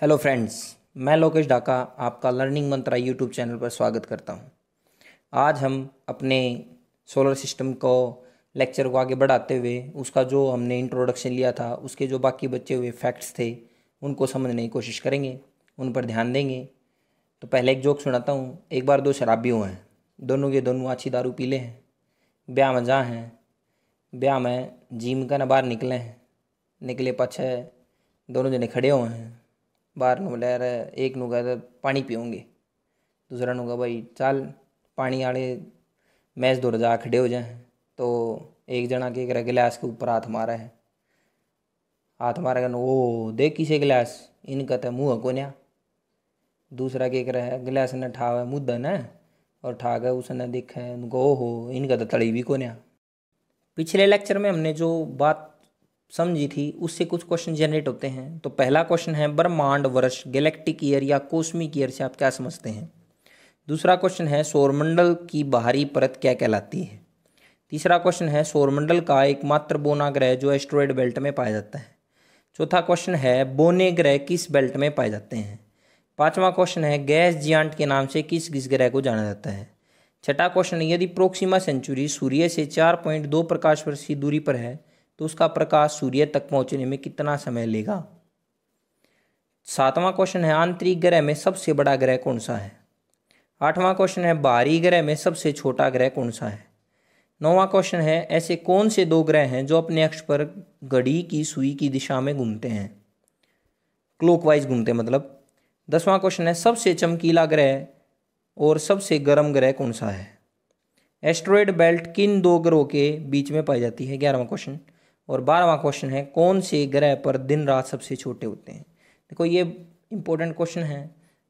hello friends मैं लोकेश ढाका आपका learning मंत्रा YouTube channel पर स्वागत करता हूं आज हम अपने सोलर सिस्टम को लेक्चर को आगे बढ़ाते हुए उसका जो हमने इंट्रोडक्शन लिया था उसके जो बाकी बचे हुए फैक्ट्स थे उनको समझने की कोशिश करेंगे उन पर ध्यान देंगे तो पहले एक जोक सुनाता हूँ एक बार दो शराबी हुए हैं दोनों के दोनों अच्छी दारू पीले हैं ब्याह में जहाँ हैं ब्याह में जिम का न बाहर निकले हैं निकले पछ दोनों जने खड़े हुए हैं बाहर नु बुलाया रहा एक नु कहा पानी पीऊँगे दूसरा नु कहा भाई चल पानी वाले मैच दो रजा खड़े हो जाए तो एक जना के करे गिलास के ऊपर हाथ मारा है हाथ मारा कहना ओ देख किसे गिलास इनका तो मुँह को नया दूसरा के करे है गिलास ने ठावे मुद्दा ना और ठा गए उसने देखा है उनको ओहो इनका तो तड़ी भी को नया पिछले लेक्चर में हमने जो बात समझी थी उससे कुछ क्वेश्चन जनरेट होते हैं तो पहला क्वेश्चन है ब्रह्मांड वर्ष गैलेक्टिक ईयर या कोस्मिक ईयर से आप क्या समझते हैं दूसरा क्वेश्चन है सौरमंडल की बाहरी परत क्या कहलाती है तीसरा क्वेश्चन है सौरमंडल का एकमात्र बोना ग्रह जो एस्ट्रॉयड बेल्ट में पाया जाता है चौथा क्वेश्चन है बोने ग्रह किस बेल्ट में पाए जाते हैं पांचवा क्वेश्चन है गैस जियांट के नाम से किस किस ग्रह को जाना जाता है छठा क्वेश्चन यदि प्रोक्सीमा सेंचुरी सूर्य से चार पॉइंट दो प्रकाश वर्ष की दूरी पर है तो उसका प्रकाश सूर्य तक पहुंचने में कितना समय लेगा सातवां क्वेश्चन है आंतरिक ग्रह में सबसे बड़ा ग्रह कौन सा है आठवां क्वेश्चन है बाहरी ग्रह में सबसे छोटा ग्रह कौन सा है नौवा क्वेश्चन है ऐसे कौन से दो ग्रह हैं जो अपने अक्ष पर घड़ी की सुई की दिशा में घूमते हैं क्लोकवाइज घूमते मतलब दसवां क्वेश्चन है सबसे चमकीला ग्रह और सबसे गर्म ग्रह कौन सा है एस्ट्रॉयड बेल्ट किन दो ग्रहों के बीच में पाई जाती है ग्यारहवा क्वेश्चन और बारहवा क्वेश्चन है कौन से ग्रह पर दिन रात सबसे छोटे होते हैं देखो ये इंपॉर्टेंट क्वेश्चन है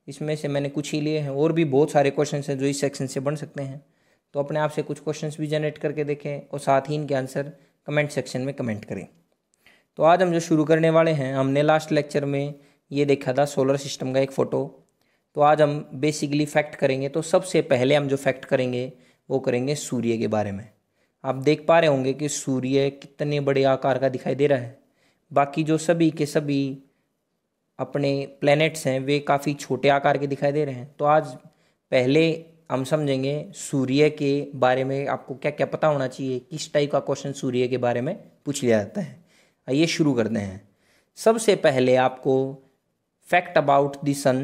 इसमें से मैंने कुछ ही लिए हैं और भी बहुत सारे क्वेश्चन हैं जो इस सेक्शन से बन सकते हैं तो अपने आप से कुछ क्वेश्चन भी जनरेट करके देखें और साथ ही इनके आंसर कमेंट सेक्शन में कमेंट करें तो आज हम जो शुरू करने वाले हैं हमने लास्ट लेक्चर में ये देखा था सोलर सिस्टम का एक फ़ोटो तो आज हम बेसिकली फैक्ट करेंगे तो सबसे पहले हम जो फैक्ट करेंगे वो करेंगे सूर्य के बारे में आप देख पा रहे होंगे कि सूर्य कितने बड़े आकार का दिखाई दे रहा है बाकी जो सभी के सभी अपने प्लैनेट्स हैं वे काफ़ी छोटे आकार के दिखाई दे रहे हैं तो आज पहले हम समझेंगे सूर्य के बारे में आपको क्या क्या पता होना चाहिए किस टाइप का क्वेश्चन सूर्य के बारे में पूछ लिया जाता है आइए शुरू करते हैं सबसे पहले आपको फैक्ट अबाउट द सन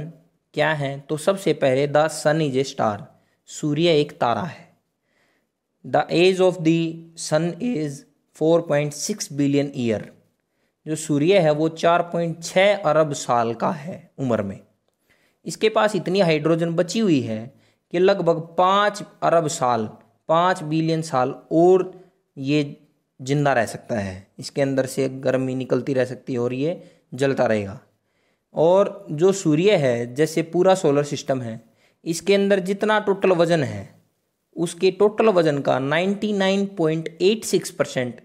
क्या है तो सबसे पहले the sun is a star सूर्य एक तारा है the age of the sun is 4.6 billion year जो सूर्य है वो 4.6 अरब साल का है उम्र में इसके पास इतनी हाइड्रोजन बची हुई है कि लगभग पाँच अरब साल पाँच बिलियन साल और ये जिंदा रह सकता है इसके अंदर से गर्मी निकलती रह सकती है और ये जलता रहेगा और जो सूर्य है जैसे पूरा सोलर सिस्टम है इसके अंदर जितना टोटल वजन है उसके टोटल वजन का 99.86 परसेंट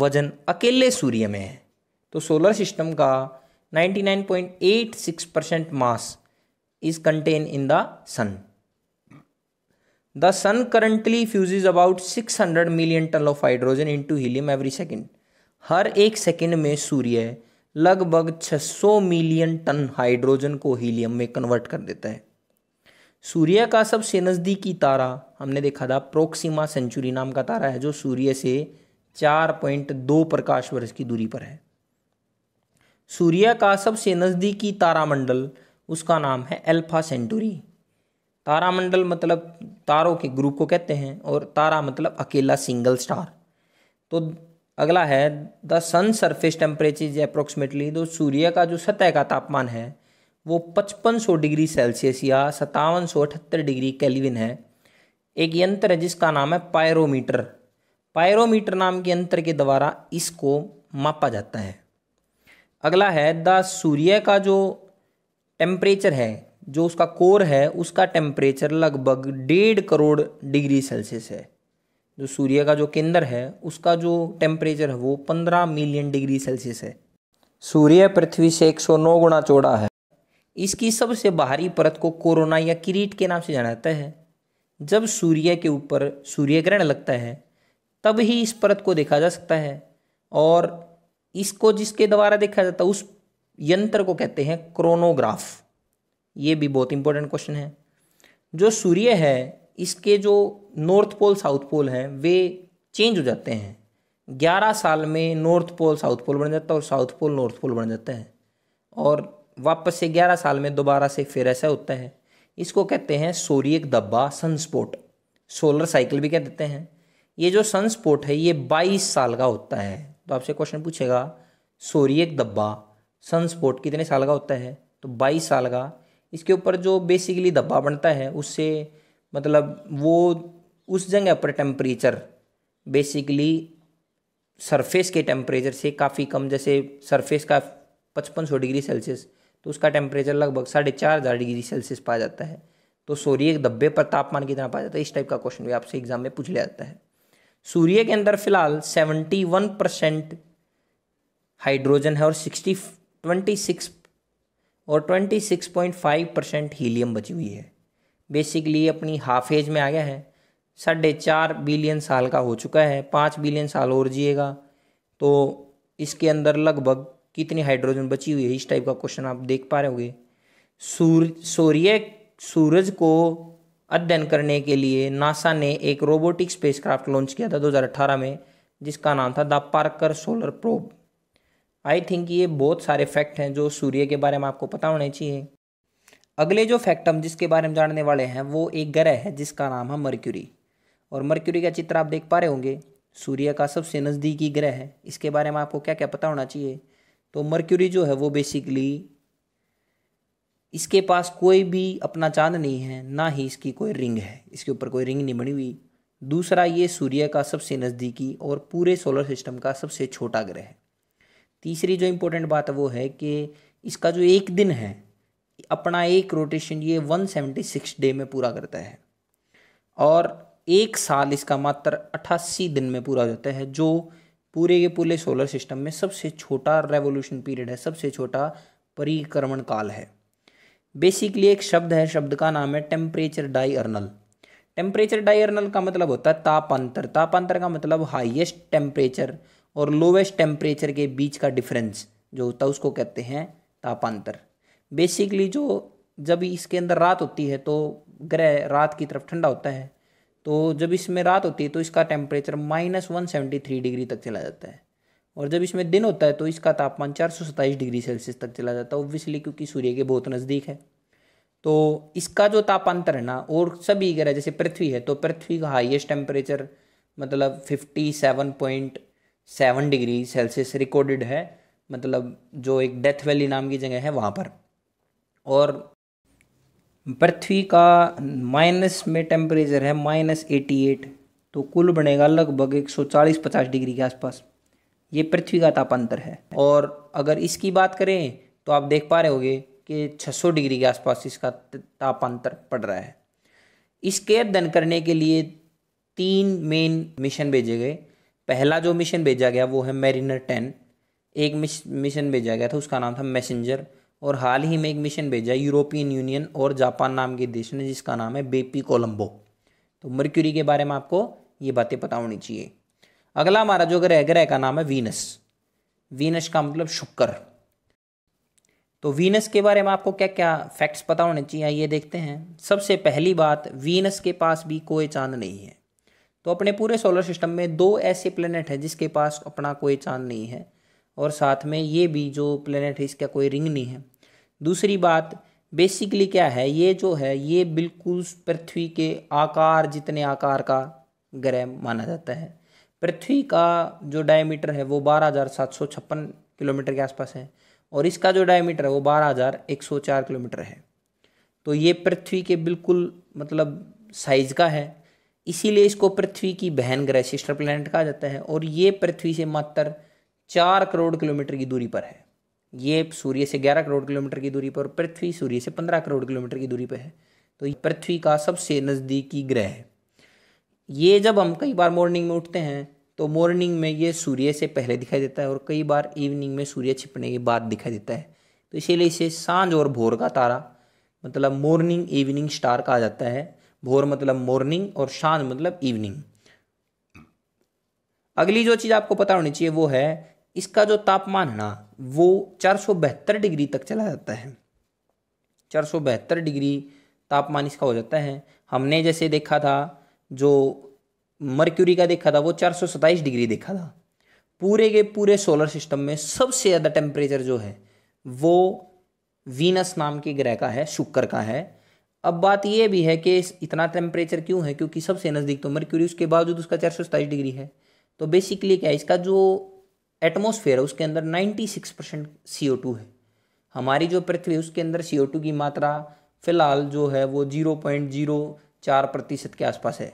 वजन अकेले सूर्य में है तो सोलर सिस्टम का 99.86 percent mass is contain in the sun the sun currently fuses about 600 million ton of hydrogen into helium every second हर एक सेकेंड में सूर्य लगभग 600 मिलियन टन हाइड्रोजन को हीलियम में कन्वर्ट कर देता है सूर्य का सबसे नज़दीकी तारा हमने देखा था प्रोक्सीमा सेंचुरी नाम का तारा है जो सूर्य से चार पॉइंट दो प्रकाश वर्ष की दूरी पर है सूर्य का सबसे नज़दीकी तारामंडल उसका नाम है अल्फा सेंटुरी तारामंडल मतलब तारों के ग्रुप को कहते हैं और तारा मतलब अकेला सिंगल स्टार तो अगला है the sun surface temperature is approximately तो सूर्य का जो सतह का तापमान है वो 5500 डिग्री सेल्सियस या सतावन डिग्री कैलविन है एक यंत्र है जिसका नाम है पायरोमीटर पायरोमीटर नाम के यंत्र के द्वारा इसको मापा जाता है अगला है द सूर्य का जो टेम्परेचर है जो उसका कोर है उसका टेम्परेचर लगभग डेढ़ करोड़ डिग्री सेल्सियस है जो सूर्य का जो केंद्र है उसका जो टेम्परेचर है वो पंद्रह मिलियन डिग्री सेल्सियस है सूर्य पृथ्वी से एक सौ नौ गुना चौड़ा है इसकी सबसे बाहरी परत को कोरोना या किरीट के नाम से जाना जाता है जब सूर्य के ऊपर सूर्य ग्रहण लगता है तब ही इस परत को देखा जा सकता है और इसको जिसके द्वारा देखा जाता है उस यंत्र को कहते हैं क्रोनोग्राफ ये भी बहुत इंपॉर्टेंट क्वेश्चन है जो सूर्य है इसके जो नॉर्थ पोल साउथ पोल हैं वे चेंज हो जाते हैं ग्यारह साल में नॉर्थ पोल साउथ पोल बन जाता है और साउथ पोल नॉर्थ पोल बन जाता है और वापस से ग्यारह साल में दोबारा से फिर ऐसा होता है इसको कहते हैं एक दब्बा सनस्पोट सोलर साइकिल भी कह देते हैं ये जो सनस्पोट है ये बाईस साल का होता है तो आपसे क्वेश्चन पूछेगा एक दब्बा सनस्पोट कितने साल का होता है तो बाईस साल का इसके ऊपर जो बेसिकली धब्बा बनता है उससे मतलब वो उस जगह पर टेम्परेचर बेसिकली सरफेस के टेम्परेचर से काफ़ी कम जैसे सरफेस का पचपन सौ डिग्री सेल्सियस तो उसका टेम्परेचर लगभग साढ़े चार हज़ार डिग्री सेल्सियस पाया जाता है तो सूर्य के धब्बे पर तापमान कितना पाया जाता है इस टाइप का क्वेश्चन भी आपसे एग्जाम में पूछ लिया जाता है सूर्य के अंदर फिलहाल सेवेंटी वन परसेंट हाइड्रोजन है और सिक्सटी ट्वेंटी सिक्स और twenty six point five percent helium बची हुई है बेसिकली अपनी हाफ एज में आ गया है साढ़े चार बिलियन साल का हो चुका है पाँच बिलियन साल और जिएगा तो इसके अंदर लगभग कितनी हाइड्रोजन बची हुई है इस टाइप का क्वेश्चन आप देख पा रहे होंगे सूर सूर्य सूरज को अध्ययन करने के लिए नासा ने एक रोबोटिक स्पेसक्राफ्ट लॉन्च किया था 2018 में जिसका नाम था the Parker solar probe I think ये बहुत सारे फैक्ट हैं जो सूर्य के बारे में आपको पता होने चाहिए अगले जो फैक्ट हम जिसके बारे में जानने वाले हैं वो एक ग्रह है जिसका नाम है मर्क्यूरी और मर्क्यूरी का चित्र आप देख पा रहे होंगे सूर्य का सबसे नज़दीकी ग्रह है इसके बारे में आपको क्या क्या पता होना चाहिए तो मर्क्यूरी जो है वो बेसिकली इसके पास कोई भी अपना चांद नहीं है ना ही इसकी कोई रिंग है इसके ऊपर कोई रिंग नहीं बनी हुई दूसरा ये सूर्य का सबसे नज़दीकी और पूरे सोलर सिस्टम का सबसे छोटा ग्रह है तीसरी जो इम्पोर्टेंट बात है वो है कि इसका जो एक दिन है अपना एक रोटेशन ये वन सेवेंटी सिक्स डे में पूरा करता है और एक साल इसका मात्र अट्ठासी दिन में पूरा होता है जो पूरे के पूरे सोलर सिस्टम में सबसे छोटा रेवोल्यूशन पीरियड है सबसे छोटा परिक्रमण काल है बेसिकली एक शब्द है शब्द का नाम है temperature diurnal temperature diurnal का मतलब होता है तापांतर तापांतर का मतलब हाईएस्ट टेम्परेचर और लोवेस्ट टेम्परेचर के बीच का डिफरेंस जो होता है उसको कहते हैं तापांतर बेसिकली जो जब इसके अंदर रात होती है तो ग्रह रात की तरफ ठंडा होता है तो जब इसमें रात होती है तो इसका temperature minus one seventy three degree तक चला जाता है और जब इसमें दिन होता है तो इसका तापमान चार सौ सत्ताईस डिग्री सेल्सियस तक चला जाता है ओब्वियसली क्योंकि सूर्य के बहुत नज़दीक है तो इसका जो तापांतर है ना और सभी ग्रह जैसे पृथ्वी है तो पृथ्वी का हाइएस्ट टेम्परेचर मतलब fifty seven point seven degree Celsius recorded है मतलब जो एक डेथ वैली नाम की जगह है वहाँ पर और पृथ्वी का माइनस में टेम्परेचर है माइनस एटी एट तो कुल बनेगा लगभग एक सौ चालीस पचास डिग्री के आसपास ये पृथ्वी का तापांतर है और अगर इसकी बात करें तो आप देख पा रहे होगे कि छः सौ डिग्री के आसपास इसका तापांतर पड़ रहा है इसके अध्ययन करने के लिए तीन मेन मिशन भेजे गए पहला जो मिशन भेजा गया वो है मेरिनर टेन एक मिशन भेजा गया था उसका नाम था मैसेंजर और हाल ही में एक मिशन भेजा यूरोपियन यूनियन और जापान नाम के देश ने जिसका नाम है बेपी कोलम्बो तो मर्क्यूरी के बारे में आपको ये बातें पता होनी चाहिए अगला हमारा जो ग्रह ग्रह का नाम है वीनस वीनस का मतलब शुक्र तो वीनस के बारे में आपको क्या क्या फैक्ट्स पता होने चाहिए ये देखते हैं सबसे पहली बात वीनस के पास भी कोई चांद नहीं है तो अपने पूरे सोलर सिस्टम में दो ऐसे प्लेनेट हैं जिसके पास अपना कोई चांद नहीं है और साथ में ये भी जो प्लेनेट है इसका कोई रिंग नहीं है दूसरी बात बेसिकली क्या है ये जो है ये बिल्कुल पृथ्वी के आकार जितने आकार का ग्रह माना जाता है पृथ्वी का जो डायमीटर है वो बारह हज़ार सात सौ छप्पन किलोमीटर के आसपास है और इसका जो डायमीटर है वो बारह हज़ार एक सौ चार किलोमीटर है तो ये पृथ्वी के बिल्कुल मतलब साइज का है इसीलिए इसको पृथ्वी की बहन ग्रह सिस्टर प्लैनेट कहा जाता है और ये पृथ्वी से मात्र चार करोड़ किलोमीटर की दूरी पर है ये सूर्य से ग्यारह करोड़ किलोमीटर की दूरी पर और पृथ्वी सूर्य से पंद्रह करोड़ किलोमीटर की दूरी पर है तो पृथ्वी का सबसे नज़दीकी ग्रह है ये जब हम कई बार मॉर्निंग में उठते हैं तो मॉर्निंग में ये सूर्य से पहले दिखाई देता है और कई बार इवनिंग में सूर्य छिपने के बाद दिखाई देता है तो इसीलिए इसे सांझ और भोर का तारा मतलब मॉर्निंग इवनिंग स्टार कहा जाता है भोर मतलब मॉर्निंग और सांझ मतलब इवनिंग अगली जो चीज़ आपको पता होनी चाहिए वो है इसका जो तापमान है ना वो चार डिग्री तक चला जाता है चार डिग्री तापमान इसका हो जाता है हमने जैसे देखा था जो मर्क्यूरी का देखा था वो चार डिग्री देखा था पूरे के पूरे सोलर सिस्टम में सबसे ज़्यादा टेम्परेचर जो है वो वीनस नाम के ग्रह का है शुक्र का है अब बात यह भी है कि इतना टेम्परेचर क्यों है क्योंकि सबसे नज़दीक तो मर्क्यूरी उसके बावजूद उसका चार डिग्री है तो बेसिकली क्या है इसका जो एटमोसफेयर है उसके अंदर 96 परसेंट सी है हमारी जो पृथ्वी उसके अंदर सी की मात्रा फिलहाल जो है वो जीरो पॉइंट जीरो चार प्रतिशत के आसपास है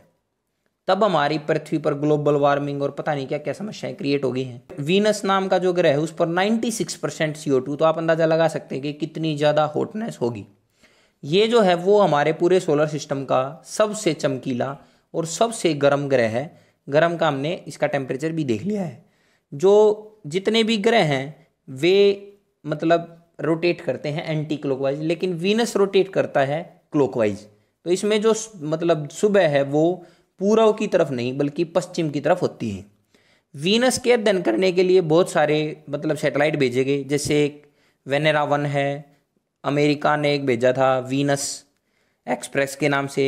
तब हमारी पृथ्वी पर ग्लोबल वार्मिंग और पता नहीं क्या क्या समस्याएं क्रिएट हो गई हैं वीनस नाम का जो ग्रह है उस पर 96 परसेंट सी तो आप अंदाज़ा लगा सकते हैं कि कितनी ज़्यादा हॉटनेस होगी ये जो है वो हमारे पूरे सोलर सिस्टम का सबसे चमकीला और सबसे गर्म ग्रह है गर्म का हमने इसका टेम्परेचर भी देख लिया है जो जितने भी ग्रह हैं वे मतलब रोटेट करते हैं एंटी क्लोकवाइज लेकिन वीनस रोटेट करता है क्लोकवाइज तो इसमें जो मतलब सुबह है वो पूर्व की तरफ नहीं बल्कि पश्चिम की तरफ होती है वीनस के अध्ययन करने के लिए बहुत सारे मतलब सैटेलाइट भेजे गए जैसे वेनेरा वन है अमेरिका ने एक भेजा था वीनस एक्सप्रेस के नाम से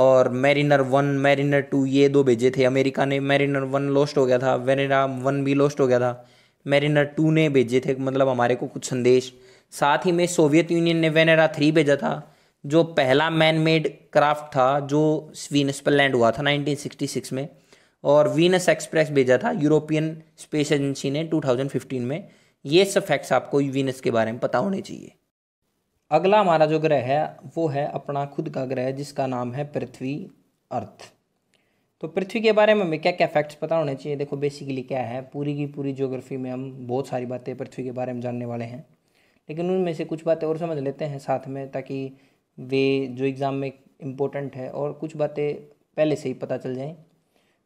और मैरिनर वन मैरिनर टू ये दो भेजे थे अमेरिका ने मैरिनर वन लॉस्ट हो गया था वेनेरा वन भी लॉस्ट हो गया था मैरिनर टू ने भेजे थे मतलब हमारे को कुछ संदेश साथ ही में सोवियत यूनियन ने वेनेरा थ्री भेजा था जो पहला मैन मेड क्राफ्ट था जो वीनस पर लैंड हुआ था 1966 में और वीनस एक्सप्रेस भेजा था यूरोपियन स्पेस एजेंसी ने 2015 में ये सब फैक्ट्स आपको वीनस के बारे में पता होने चाहिए अगला हमारा जो ग्रह है वो है अपना खुद का ग्रह जिसका नाम है पृथ्वी अर्थ तो पृथ्वी के बारे में हमें क्या क्या फैक्ट्स पता होने चाहिए देखो बेसिकली क्या है पूरी की पूरी ज्योग्राफी में हम बहुत सारी बातें पृथ्वी के बारे में जानने वाले हैं लेकिन उनमें से कुछ बातें और समझ लेते हैं साथ में ताकि वे जो एग्ज़ाम में इम्पोर्टेंट है और कुछ बातें पहले से ही पता चल जाएँ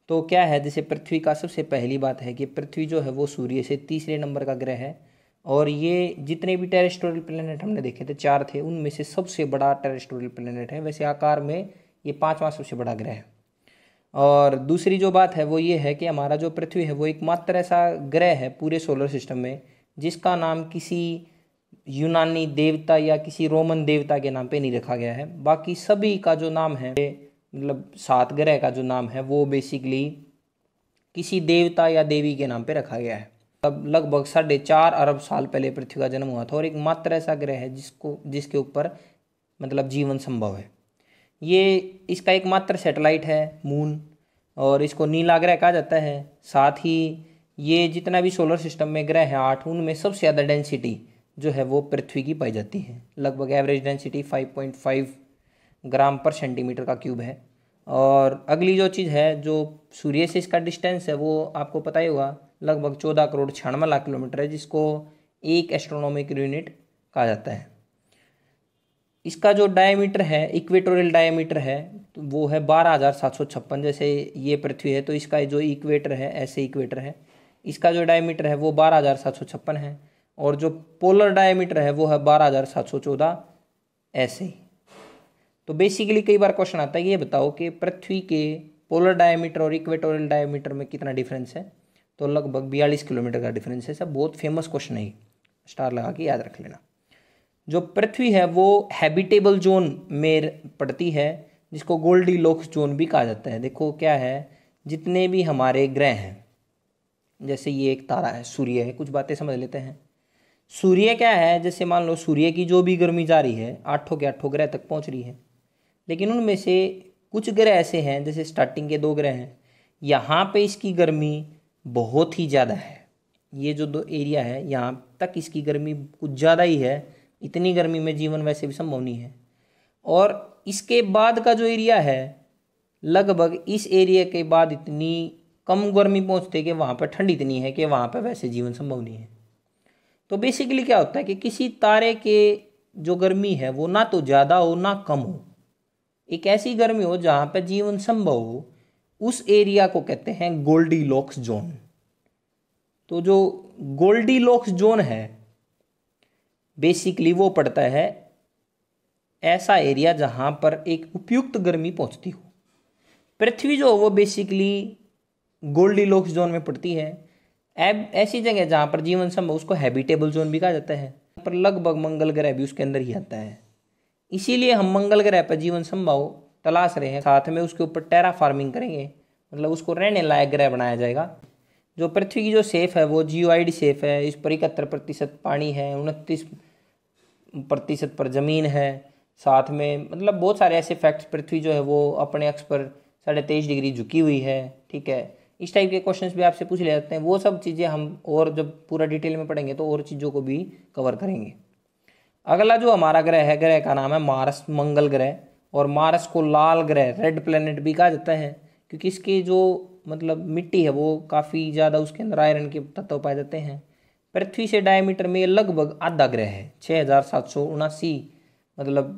तो क्या है जैसे पृथ्वी का सबसे पहली बात है कि पृथ्वी जो है वो सूर्य से तीसरे नंबर का ग्रह है और ये जितने भी टेरेस्टोरियल प्लेनेट हमने देखे थे चार थे उनमें से सबसे बड़ा टेरेस्टोरियल प्लेनेट है वैसे आकार में ये पाँचवा सबसे बड़ा ग्रह है और दूसरी जो बात है वो ये है कि हमारा जो पृथ्वी है वो एकमात्र ऐसा ग्रह है पूरे सोलर सिस्टम में जिसका नाम किसी यूनानी देवता या किसी रोमन देवता के नाम पे नहीं रखा गया है बाकी सभी का जो नाम है मतलब सात ग्रह का जो नाम है वो बेसिकली किसी देवता या देवी के नाम पे रखा गया है लगभग साढ़े चार अरब साल पहले पृथ्वी का जन्म हुआ था और एक मात्र ऐसा ग्रह है जिसको जिसके ऊपर मतलब जीवन संभव है ये इसका एक मात्र सेटेलाइट है मून और इसको नीला ग्रह कहा जाता है साथ ही ये जितना भी सोलर सिस्टम में ग्रह हैं आठ उनमें सबसे ज़्यादा डेंसिटी जो है वो पृथ्वी की पाई जाती है लगभग एवरेज डेंसिटी 5.5 ग्राम पर सेंटीमीटर का क्यूब है और अगली जो चीज़ है जो सूर्य से इसका डिस्टेंस है वो आपको पता ही होगा लगभग चौदह करोड़ छियानवे लाख किलोमीटर है जिसको एक एस्ट्रोनॉमिकल यूनिट कहा जाता है इसका जो डायमीटर है इक्वेटोरियल डायमीटर है तो वो है बारह हज़ार सात सौ छप्पन जैसे ये पृथ्वी है तो इसका जो इक्वेटर है ऐसे इक्वेटर है इसका जो डायमीटर है वो बारह हज़ार सात सौ छप्पन है और जो पोलर डायमीटर है वो है बारह हज़ार सात सौ चौदह ऐसे तो बेसिकली कई बार क्वेश्चन आता है ये बताओ कि पृथ्वी के पोलर डायमीटर और इक्वेटोरियल डायमीटर में कितना डिफरेंस है तो लगभग बयालीस किलोमीटर का डिफरेंस है सब बहुत फेमस क्वेश्चन है स्टार लगा के याद रख लेना जो पृथ्वी है वो हैबिटेबल जोन में पड़ती है जिसको गोल्डी लोक्स जोन भी कहा जाता है देखो क्या है जितने भी हमारे ग्रह हैं जैसे ये एक तारा है सूर्य है कुछ बातें समझ लेते हैं सूर्य क्या है जैसे मान लो सूर्य की जो भी गर्मी जा रही है आठों के आठों ग्रह तक पहुंच रही है लेकिन उनमें से कुछ ग्रह ऐसे हैं जैसे स्टार्टिंग के दो ग्रह हैं यहाँ पे इसकी गर्मी बहुत ही ज़्यादा है ये जो दो एरिया है यहाँ तक इसकी गर्मी कुछ ज़्यादा ही है इतनी गर्मी में जीवन वैसे भी संभव नहीं है और इसके बाद का जो एरिया है लगभग इस एरिया के बाद इतनी कम गर्मी पहुँचते कि वहाँ पर ठंड इतनी है कि वहाँ पर वैसे जीवन संभव नहीं है तो बेसिकली क्या होता है कि किसी तारे के जो गर्मी है वो ना तो ज़्यादा हो ना कम हो एक ऐसी गर्मी हो जहाँ पर जीवन संभव हो उस एरिया को कहते हैं गोल्डी लॉक्स जोन तो जो गोल्डी लॉक्स जोन है बेसिकली वो पड़ता है ऐसा एरिया जहाँ पर एक उपयुक्त गर्मी पहुँचती हो पृथ्वी जो वो बेसिकली गोल्डी लॉक्स जोन में पड़ती है ऐब ऐसी जगह जहाँ पर जीवन संभव उसको हैबिटेबल जोन भी कहा जाता है पर लगभग मंगल ग्रह भी उसके अंदर ही आता है इसीलिए हम मंगल ग्रह पर जीवन संभव तलाश रहे हैं साथ में उसके ऊपर टेरा फार्मिंग करेंगे मतलब उसको रहने लायक ग्रह बनाया जाएगा जो पृथ्वी की जो सेफ है वो जियोआईडी सेफ है इस पर इकहत्तर प्रतिशत पानी है उनतीस प्रतिशत पर ज़मीन है साथ में मतलब बहुत सारे ऐसे फैक्ट्स पृथ्वी जो है वो अपने अक्ष पर साढ़े तेईस डिग्री झुकी हुई है ठीक है इस टाइप के क्वेश्चंस भी आपसे पूछ ले जाते हैं वो सब चीज़ें हम और जब पूरा डिटेल में पढ़ेंगे तो और चीज़ों को भी कवर करेंगे अगला जो हमारा ग्रह है ग्रह का नाम है मार्स मंगल ग्रह और मार्स को लाल ग्रह रेड प्लेनेट भी कहा जाता है क्योंकि इसकी जो मतलब मिट्टी है वो काफ़ी ज़्यादा उसके अंदर आयरन के तत्व पाए जाते हैं पृथ्वी से डायमीटर में लगभग आधा ग्रह है छः हज़ार सात सौ उनासी मतलब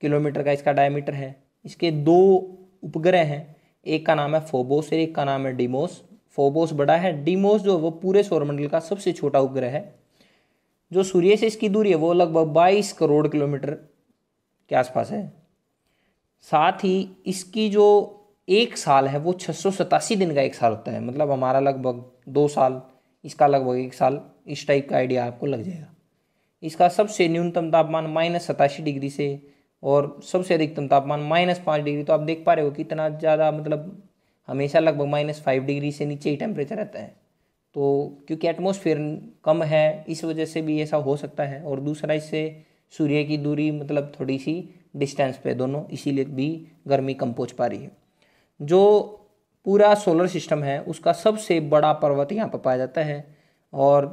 किलोमीटर का इसका डायमीटर है इसके दो उपग्रह हैं एक का नाम है फोबोस और एक का नाम है डिमोस फोबोस बड़ा है डिमोस जो है वो पूरे सौरमंडल का सबसे छोटा उपग्रह है जो सूर्य से इसकी दूरी है वो लगभग बाईस करोड़ किलोमीटर के आसपास है साथ ही इसकी जो एक साल है वो छः दिन का एक साल होता है मतलब हमारा लगभग दो साल इसका लगभग एक साल इस टाइप का आइडिया आपको लग जाएगा इसका सबसे न्यूनतम तापमान माइनस सतासी डिग्री से और सबसे अधिकतम तापमान माइनस पाँच डिग्री तो आप देख पा रहे हो कि इतना ज़्यादा मतलब हमेशा लगभग माइनस फाइव डिग्री से नीचे ही टेम्परेचर रहता है तो क्योंकि एटमोसफेयर कम है इस वजह से भी ऐसा हो सकता है और दूसरा इससे सूर्य की दूरी मतलब थोड़ी सी डिस्टेंस पे दोनों इसीलिए भी गर्मी कम पहुँच पा रही है जो पूरा सोलर सिस्टम है उसका सबसे बड़ा पर्वत यहाँ पर पाया जाता है और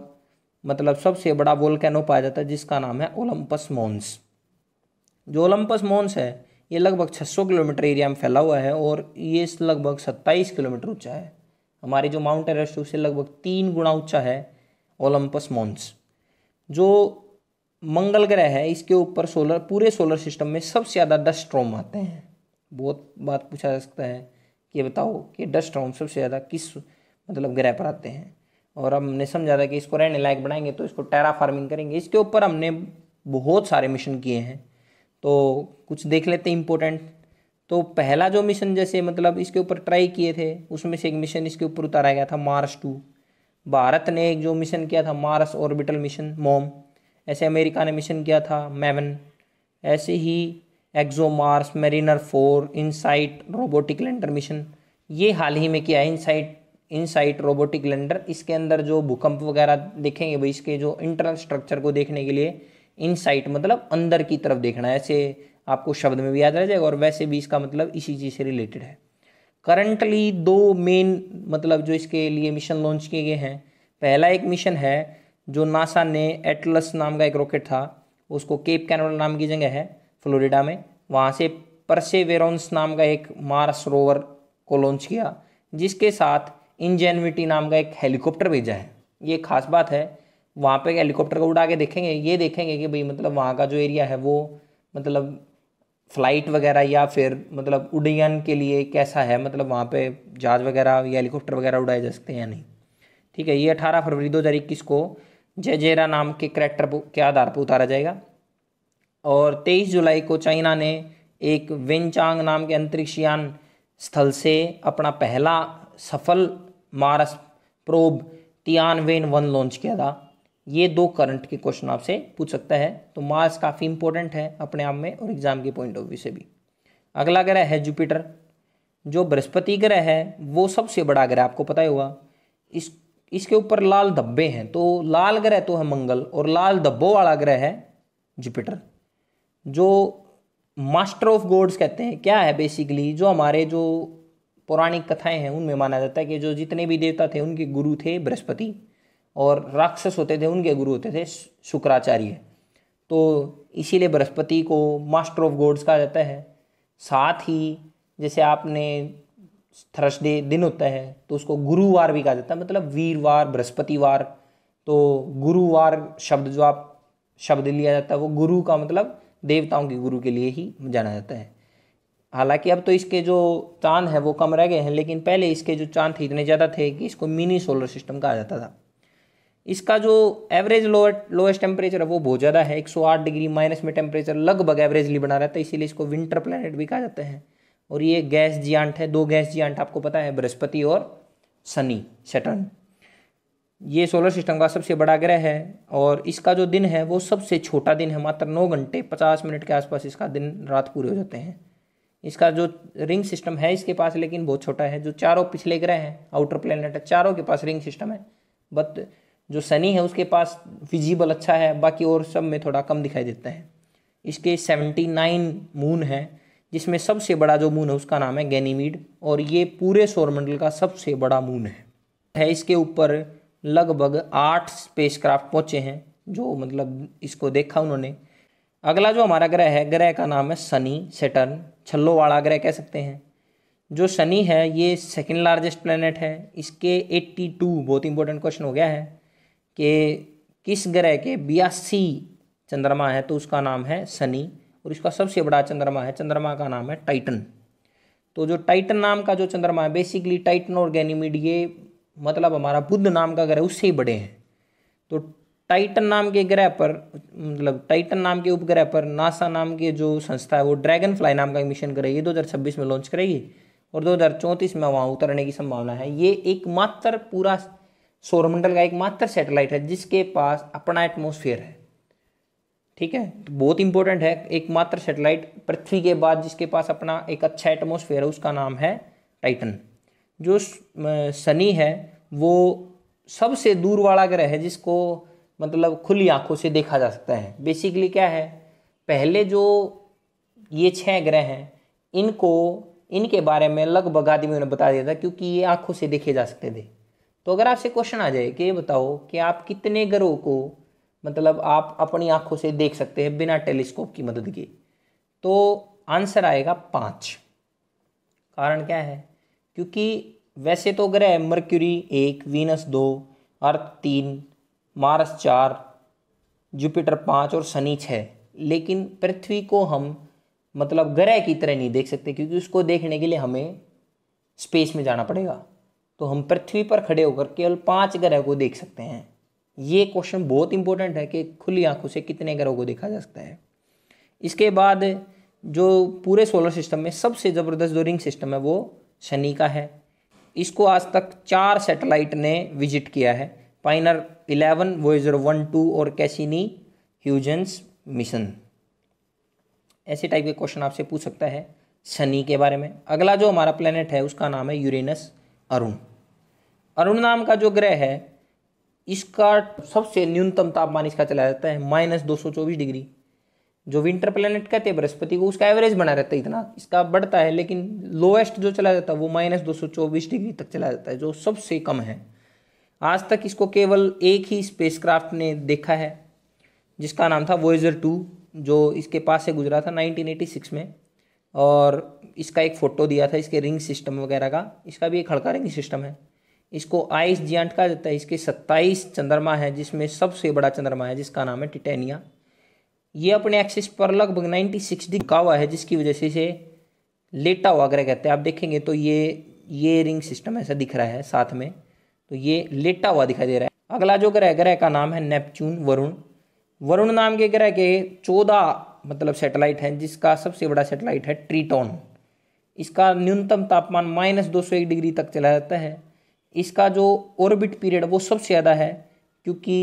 मतलब सबसे बड़ा वोल्केनो पाया जाता है जिसका नाम है ओलंपस मोन्स जो ओलंपस मोन्स है ये लगभग 600 किलोमीटर एरिया में फैला हुआ है और ये लगभग 27 किलोमीटर ऊंचा है हमारे जो माउंट एवरेस्ट उससे लगभग तीन गुना ऊंचा है ओलंपस मोन्स जो मंगल ग्रह है इसके ऊपर सोलर पूरे सोलर सिस्टम में सबसे ज़्यादा डस्ट स्ट्रॉम आते हैं बहुत बात पूछा जा सकता है कि बताओ कि डस्ट स्ट्रॉम सबसे ज़्यादा किस मतलब ग्रह पर आते हैं और हमने समझा था कि इसको रहने लायक बनाएंगे तो इसको टेरा फार्मिंग करेंगे इसके ऊपर हमने बहुत सारे मिशन किए हैं तो कुछ देख लेते हैं इम्पोर्टेंट तो पहला जो मिशन जैसे मतलब इसके ऊपर ट्राई किए थे उसमें से एक मिशन इसके ऊपर उतारा गया था मार्स टू भारत ने एक जो मिशन किया था मार्स ऑर्बिटल मिशन मोम ऐसे अमेरिका ने मिशन किया था मेवन ऐसे ही ExoMars Mariner four InSight robotic lander mission ये हाल ही में किया है इनसाइट इनसाइट रोबोटिक लैंडर इसके अंदर जो भूकंप वगैरह देखेंगे भाई इसके जो इंटरनल स्ट्रक्चर को देखने के लिए इनसाइट मतलब अंदर की तरफ देखना है ऐसे आपको शब्द में भी याद रह जाएगा और वैसे भी इसका मतलब इसी चीज़ से रिलेटेड है करंटली दो मेन मतलब जो इसके लिए मिशन लॉन्च किए गए हैं पहला एक मिशन है जो नासा ने एटलस नाम का एक रॉकेट था उसको केप कैनवल नाम की जगह है फ्लोरिडा में वहाँ से परसेवेरोंस नाम का एक मार्स रोवर को लॉन्च किया जिसके साथ इंजेनविटी नाम का एक हेलीकॉप्टर भेजा है ये खास बात है वहाँ पे हेलीकॉप्टर को उड़ा के देखेंगे ये देखेंगे कि भाई मतलब वहाँ का जो एरिया है वो मतलब फ्लाइट वगैरह या फिर मतलब उड्डयन के लिए कैसा है मतलब वहाँ पे जहाज़ वगैरह या हेलीकॉप्टर वगैरह उड़ाए जा सकते हैं या नहीं ठीक है ये अठारह फरवरी 2021 को जेजेरा नाम के करेक्टर के आधार पर उतारा जाएगा और 23 जुलाई को चाइना ने एक विनचांग नाम के अंतरिक्षयान स्थल से अपना पहला सफल Mars probe Tianwen one launch किया था ये दो करंट के क्वेश्चन आपसे पूछ सकता है तो मार्स काफ़ी इंपॉर्टेंट है अपने आप में और एग्जाम के पॉइंट ऑफ व्यू से भी अगला ग्रह है जुपिटर जो बृहस्पति ग्रह है वो सबसे बड़ा ग्रह आपको पता ही होगा इस इसके ऊपर लाल धब्बे हैं तो लाल ग्रह तो है मंगल और लाल धब्बों वाला ग्रह है जुपिटर जो मास्टर ऑफ गॉड्स कहते हैं क्या है बेसिकली जो हमारे जो पौराणिक कथाएं हैं उनमें माना जाता है कि जो जितने भी देवता थे उनके गुरु थे बृहस्पति और राक्षस होते थे उनके गुरु होते थे शुक्राचार्य तो इसीलिए बृहस्पति को मास्टर ऑफ गॉड्स कहा जाता है साथ ही जैसे आपने थर्सडे दिन होता है तो उसको गुरुवार भी कहा जाता है मतलब वीरवार बृहस्पतिवार तो गुरुवार शब्द जो आप शब्द लिया जाता है वो गुरु का मतलब देवताओं के गुरु के लिए ही जाना जाता है हालांकि अब तो इसके जो चांद हैं वो कम रह गए हैं लेकिन पहले इसके जो चांद थे इतने ज़्यादा थे कि इसको मिनी सोलर सिस्टम कहा जाता था इसका जो एवरेज लोअर लोएस्ट टेम्परेचर है वो बहुत ज़्यादा है 108 डिग्री माइनस में टेम्परेचर लगभग एवरेजली बना रहता है इसीलिए इसको विंटर प्लानट भी कहा जाता है और ये गैस जियांट है दो गैस जियांट आपको पता है बृहस्पति और शनि शटन ये सोलर सिस्टम का सबसे बड़ा ग्रह है और इसका जो दिन है वो सबसे छोटा दिन है मात्र नौ घंटे पचास मिनट के आसपास इसका दिन रात पूरे हो जाते हैं इसका जो रिंग सिस्टम है इसके पास लेकिन बहुत छोटा है जो चारों पिछले ग्रह हैं आउटर प्लेनेट है चारों के पास रिंग सिस्टम है बट जो शनि है उसके पास विजिबल अच्छा है बाकी और सब में थोड़ा कम दिखाई देता है इसके सेवेंटी नाइन मून हैं जिसमें सबसे बड़ा जो मून है उसका नाम है गैनीमीड और ये पूरे सौरमंडल का सबसे बड़ा मून है है इसके ऊपर लगभग आठ स्पेसक्राफ्ट पहुंचे हैं जो मतलब इसको देखा उन्होंने अगला जो हमारा ग्रह है ग्रह का नाम है सनी सेटर्न छल्लो वाला ग्रह कह सकते हैं जो सनी है ये सेकेंड लार्जेस्ट प्लानट है इसके 82 बहुत इंपॉर्टेंट क्वेश्चन हो गया है कि किस ग्रह के बयासी चंद्रमा है तो उसका नाम है सनी और इसका सबसे बड़ा चंद्रमा है चंद्रमा का नाम है टाइटन तो जो टाइटन नाम का जो चंद्रमा है बेसिकली टाइटन और गैनीमिड ये मतलब हमारा बुद्ध नाम का ग्रह उससे ही बड़े हैं तो टाइटन नाम के ग्रह पर मतलब टाइटन नाम के उपग्रह पर नासा नाम के जो संस्था है वो ड्रैगन फ्लाई नाम का मिशन करेगी छब्बीस में लॉन्च करेगी और चौंतीस में वहाँ उतरने की संभावना है ये एकमात्र पूरा सौरमंडल का एकमात्र सैटेलाइट है जिसके पास अपना एटमोसफियर है ठीक है तो बहुत इंपॉर्टेंट है एकमात्र सेटेलाइट पृथ्वी के बाद जिसके पास अपना एक अच्छा एटमोसफेयर है उसका नाम है टाइटन जो शनि है वो सबसे दूर वाला ग्रह है जिसको मतलब खुली आंखों से देखा जा सकता है बेसिकली क्या है पहले जो ये छह ग्रह हैं इनको इनके बारे में लगभग आदमियों ने बता दिया था क्योंकि ये आंखों से देखे जा सकते थे तो अगर आपसे क्वेश्चन आ जाए कि ये बताओ कि आप कितने ग्रहों को मतलब आप अपनी आंखों से देख सकते हैं बिना टेलीस्कोप की मदद के तो आंसर आएगा पाँच कारण क्या है क्योंकि वैसे तो ग्रह मर्क्यूरी एक वीनस दो अर्थ तीन मार्स चार जुपिटर पाँच और शनि छः लेकिन पृथ्वी को हम मतलब ग्रह की तरह नहीं देख सकते क्योंकि उसको देखने के लिए हमें स्पेस में जाना पड़ेगा तो हम पृथ्वी पर खड़े होकर केवल पांच ग्रह को देख सकते हैं ये क्वेश्चन बहुत इंपॉर्टेंट है कि खुली आंखों से कितने ग्रहों को देखा जा सकता है इसके बाद जो पूरे सोलर सिस्टम में सबसे ज़बरदस्त जो रिंग सिस्टम है वो शनि का है इसको आज तक चार सैटेलाइट ने विजिट किया है Pioneer eleven Voyager one two और कैसिनी ह्यूजेंस मिशन ऐसे टाइप के क्वेश्चन आपसे पूछ सकता है शनि के बारे में अगला जो हमारा प्लेनेट है उसका नाम है यूरेनस अरुण अरुण नाम का जो ग्रह है इसका सबसे न्यूनतम तापमान इसका चला जाता है माइनस दो सौ चौबीस डिग्री जो विंटर प्लानट कहते हैं बृहस्पति को उसका एवरेज बना रहता है इतना इसका बढ़ता है लेकिन लोएस्ट जो चला जाता है वो माइनस दो सौ चौबीस डिग्री तक चला जाता है जो सबसे कम है आज तक इसको केवल एक ही क्राफ्ट ने देखा है जिसका नाम था वोइजर टू जो इसके पास से गुजरा था 1986 में और इसका एक फ़ोटो दिया था इसके रिंग सिस्टम वगैरह का इसका भी एक हल्का रिंग सिस्टम है इसको आइस जियांट कहा जाता है इसके सत्ताईस चंद्रमा है जिसमें सबसे बड़ा चंद्रमा है जिसका नाम है टिटेनिया ये अपने एक्सिस पर लगभग नाइन्टी सिक्स डिग्री का हुआ है जिसकी वजह से इसे लेटा हुआ ग्रह कहते हैं आप देखेंगे तो ये ये रिंग सिस्टम ऐसा दिख रहा है साथ में तो ये लेटा हुआ दिखाई दे रहा है अगला जो ग्रह ग्रह का नाम है नेपच्यून वरुण वरुण नाम के ग्रह के चौदह मतलब सेटेलाइट हैं जिसका सबसे बड़ा सेटेलाइट है ट्रीटॉन इसका न्यूनतम तापमान माइनस दो सौ एक डिग्री तक चला जाता है इसका जो ऑर्बिट पीरियड वो सबसे ज़्यादा है क्योंकि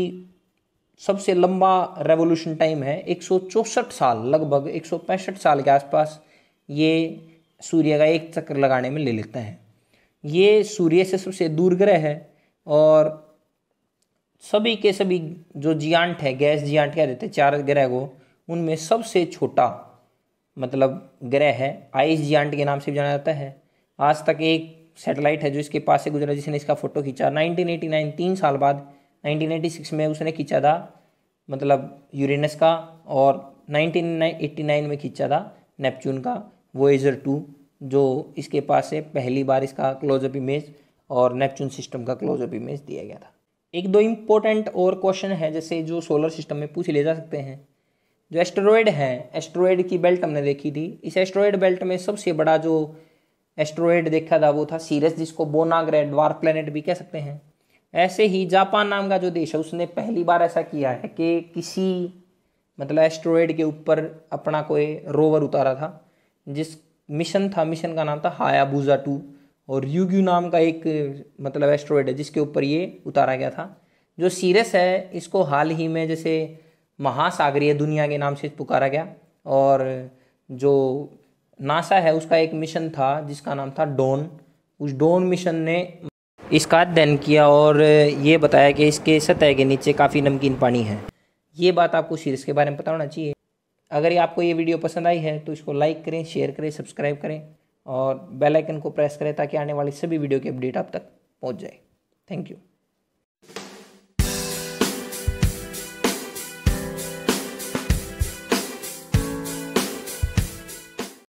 सबसे लंबा रेवोल्यूशन टाइम है एक साल लगभग एक साल के आसपास ये सूर्य का एक चक्कर लगाने में ले लेता है ये सूर्य से सबसे दूर ग्रह है और सभी के सभी जो जियांट है गैस जियांट क्या देते हैं चार ग्रह को उनमें सबसे छोटा मतलब ग्रह है आइस जियांट के नाम से भी जाना जाता है आज तक एक सेटेलाइट है जो इसके पास से गुजरा जिसने इसका फ़ोटो खींचा 1989 तीन साल बाद 1986 में उसने खींचा था मतलब यूरेनस का और 1989 में खींचा था नेपच्यून का एजर टू जो इसके पास से पहली बार इसका क्लोजअप इमेज और नेपच्यून सिस्टम का क्लोजअप इमेज दिया गया था एक दो इम्पोर्टेंट और क्वेश्चन है जैसे जो सोलर सिस्टम में पूछ ले जा सकते हैं जो एस्ट्रॉयड हैं एस्ट्रॉयड की बेल्ट हमने देखी थी इस एस्ट्रॉयड बेल्ट में सबसे बड़ा जो एस्ट्रोइड देखा था वो था सीरस जिसको बोनाग्रह ड्वार्फ प्लेनेट भी कह सकते हैं ऐसे ही जापान नाम का जो देश है उसने पहली बार ऐसा किया है कि किसी मतलब एस्ट्रोइड के ऊपर अपना कोई रोवर उतारा था जिस मिशन था मिशन का नाम था हायाबूजा टू और यूग्यू नाम का एक मतलब एस्ट्रोइड है जिसके ऊपर ये उतारा गया था जो सीरस है इसको हाल ही में जैसे महासागरीय दुनिया के नाम से पुकारा गया और जो नासा है उसका एक मिशन था जिसका नाम था डोन उस डोन मिशन ने इसका अध्ययन किया और ये बताया कि इसके सतह के नीचे काफ़ी नमकीन पानी है ये बात आपको सीरीज़ के बारे में पता होना चाहिए अगर ये आपको ये वीडियो पसंद आई है तो इसको लाइक करें शेयर करें सब्सक्राइब करें और बेल आइकन को प्रेस करें ताकि आने वाली सभी वीडियो की अपडेट आप तक पहुंच जाए थैंक यू